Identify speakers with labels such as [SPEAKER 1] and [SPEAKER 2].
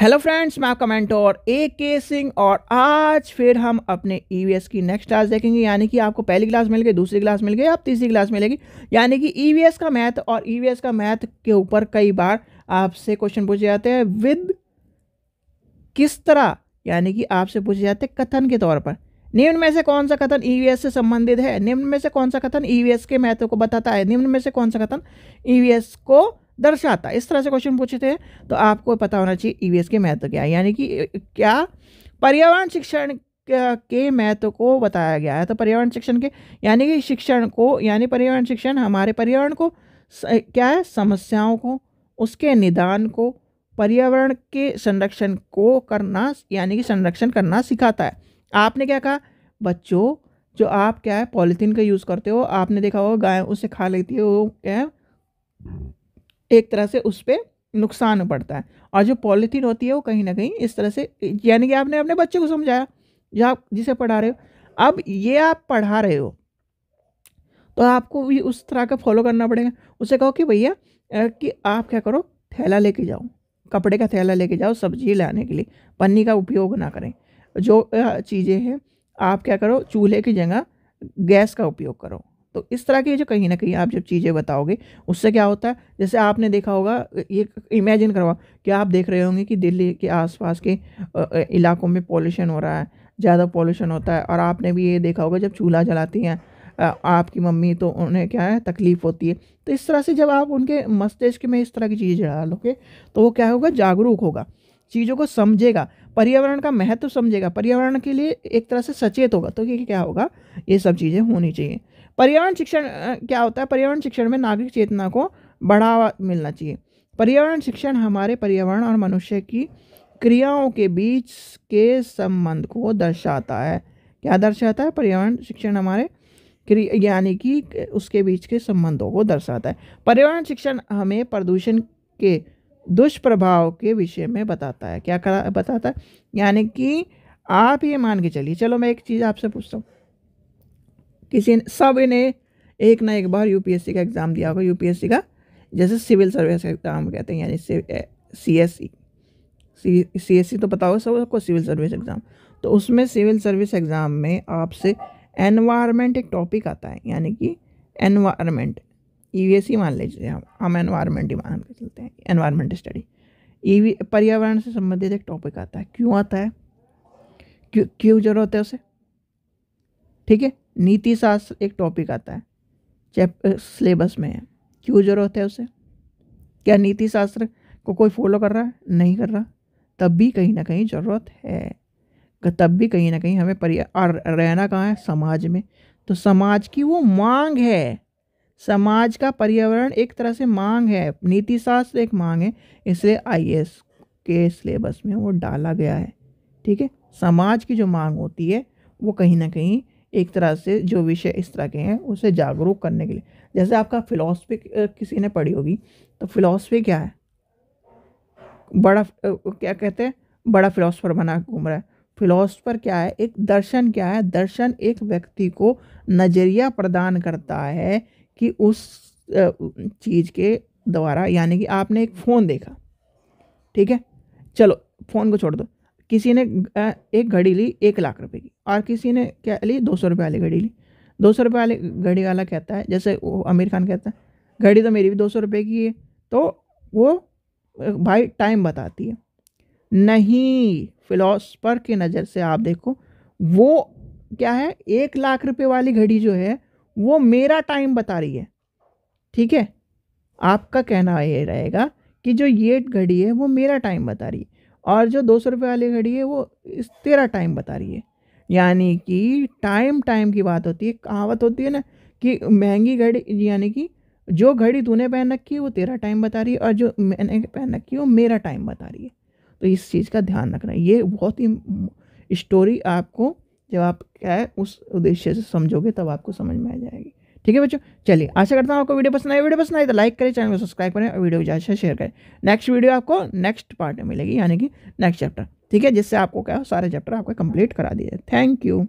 [SPEAKER 1] hello friends मैं आपका mentor ए के सिंह और आज फिर हम अपने ईवीएस e की नेक्स्ट क्लास देखेंगे यानी कि आपको पहली क्लास मिल गई दूसरी क्लास मिल गई अब तीसरी क्लास मिलेगी यानी कि ईवीएस e का मैथ और ईवीएस e का मैथ के ऊपर कई बार आपसे क्वेश्चन पूछे जाते हैं विद किस तरह यानी कि आपसे पूछे जाते हैं कथन के तौर पर निम्न में से कौन सा कथन ई से संबंधित है निम्न में से कौन सा कथन ई के महत्व को बताता है निम्न में से कौन सा कथन ई को दर्शाता इस तरह से क्वेश्चन पूछे थे तो आपको पता होना चाहिए ई e के महत्व क्या है यानी कि क्या पर्यावरण शिक्षण के महत्व को बताया गया है तो पर्यावरण शिक्षण के यानी कि शिक्षण को यानी पर्यावरण शिक्षण हमारे पर्यावरण को क्या है समस्याओं को उसके निदान को पर्यावरण के संरक्षण को करना यानी कि संरक्षण करना सिखाता है आपने क्या कहा बच्चों जो आप क्या है पॉलीथीन का यूज़ करते हो आपने देखा होगा गाय उसे खा लेती है वो क्या है एक तरह से उस पर नुकसान पड़ता है और जो पॉलीथीन होती है वो कहीं ना कहीं इस तरह से यानी कि आपने अपने बच्चे को समझाया जो आप जिसे पढ़ा रहे हो अब ये आप पढ़ा रहे हो तो आपको भी उस तरह का फॉलो करना पड़ेगा उसे कहो कि भैया कि आप क्या करो थैला लेके जाओ कपड़े का थैला लेके जाओ सब्जी लाने के लिए पन्नी का उपयोग ना करें जो चीज़ें हैं आप क्या करो चूल्हे की जगह गैस का उपयोग करो तो इस तरह की जो कहीं ना कहीं आप जब चीज़ें बताओगे उससे क्या होता है जैसे आपने देखा होगा ये इमेजिन करवाओ कि आप देख रहे होंगे कि दिल्ली के आसपास के इलाकों में पॉल्यूशन हो रहा है ज़्यादा पॉल्यूशन होता है और आपने भी ये देखा होगा जब चूल्हा जलाती हैं आपकी मम्मी तो उन्हें क्या है तकलीफ़ होती है तो इस तरह से जब आप उनके मस्तिष्क में इस तरह की चीज़ें डालोगे तो वो क्या होगा जागरूक होगा चीज़ों को समझेगा पर्यावरण का महत्व समझेगा पर्यावरण के लिए एक तरह से सचेत होगा तो ये क्या होगा ये सब चीज़ें होनी चाहिए पर्यावरण शिक्षण क्या होता है पर्यावरण शिक्षण में नागरिक चेतना को बढ़ावा मिलना चाहिए पर्यावरण शिक्षण हमारे पर्यावरण और मनुष्य की क्रियाओं के बीच के संबंध को दर्शाता है क्या दर्शाता है पर्यावरण शिक्षण हमारे यानी कि उसके बीच के संबंधों को दर्शाता है पर्यावरण शिक्षण हमें प्रदूषण के दुष्प्रभाव के विषय में बताता है क्या करा बताता है यानी कि आप ये मान के चलिए चलो मैं एक चीज़ आपसे पूछता हूँ किसी सब ने एक ना एक बार यूपीएससी का एग्ज़ाम दिया होगा यूपीएससी का जैसे सिविल सर्विस का एग्ज़ाम कहते हैं यानी C S C C S C तो बताओ सब सबको सिविल सर्विस एग्ज़ाम तो उसमें सिविल सर्विस एग्ज़ाम में आपसे एनवायरमेंट एक टॉपिक आता है यानी कि एनवायरमेंट ईवीएसई e ही e मान लीजिए हाँ, हम हम एनवायरमेंट ही मान के चलते हैं एनवायरमेंट स्टडी ई पर्यावरण से संबंधित एक टॉपिक आता है क्यों आता है क्यों क्यों जरूरत है उसे ठीक है नीति शास्त्र एक टॉपिक आता है चैप सिलेबस में क्यों जरूरत है उसे क्या नीति शास्त्र को कोई फॉलो कर रहा है नहीं कर रहा तब भी कहीं ना कहीं ज़रूरत है तब भी कहीं ना कहीं हमें पर्या और रहना कहाँ है समाज में तो समाज की वो मांग है समाज का पर्यावरण एक तरह से मांग है नीतिशास्त्र एक मांग है इसलिए आई के सिलेबस में वो डाला गया है ठीक है समाज की जो मांग होती है वो कहीं ना कहीं एक तरह से जो विषय इस तरह के हैं उसे जागरूक करने के लिए जैसे आपका फिलासफी किसी ने पढ़ी होगी तो फिलासफी क्या है बड़ा क्या कहते हैं बड़ा फिलोसफर बना घूम रहा है फिलोसफर क्या है एक दर्शन क्या है दर्शन एक व्यक्ति को नज़रिया प्रदान करता है कि उस चीज़ के द्वारा यानी कि आपने एक फ़ोन देखा ठीक है चलो फ़ोन को छोड़ दो किसी ने एक घड़ी ली एक लाख रुपए की और किसी ने क्या ली दो सौ रुपये वाली घड़ी ली दो सौ रुपये वाली घड़ी वाला कहता है जैसे वो आमिर खान कहता है घड़ी तो मेरी भी दो सौ रुपये की है तो वो भाई टाइम बताती है नहीं फिलोसफर की नज़र से आप देखो वो क्या है एक लाख रुपए वाली घड़ी जो है वो मेरा टाइम बता रही है ठीक है आपका कहना ये रहेगा कि जो ये घड़ी है वो मेरा टाइम बता रही है और जो दो सौ रुपये वाली घड़ी है वो इस तेरा टाइम बता रही है यानी कि टाइम टाइम की बात होती है कहावत होती है ना कि महंगी घड़ी यानी कि जो घड़ी तूने पहन रखी है वो तेरा टाइम बता रही है और जो मैंने पहन रखी है वो मेरा टाइम बता रही है तो इस चीज़ का ध्यान रखना ये बहुत ही स्टोरी आपको जब आप क्या है उस उद्देश्य से समझोगे तब आपको समझ में आ जाएगी ठीक है बच्चों चलिए आशा करता हूँ आपको वीडियो पसंद आए वीडियो पसंद आए तो लाइक करें चैनल को सब्सक्राइब करें और वीडियो को ज़्यादा से शेयर करें नेक्स्ट वीडियो आपको नेक्स्ट पार्ट में मिलेगी यानी कि नेक्स्ट चैप्टर ठीक है जिससे आपको क्या हो सारे चैप्टर आपको कंप्लीट करा दिए थैंक यू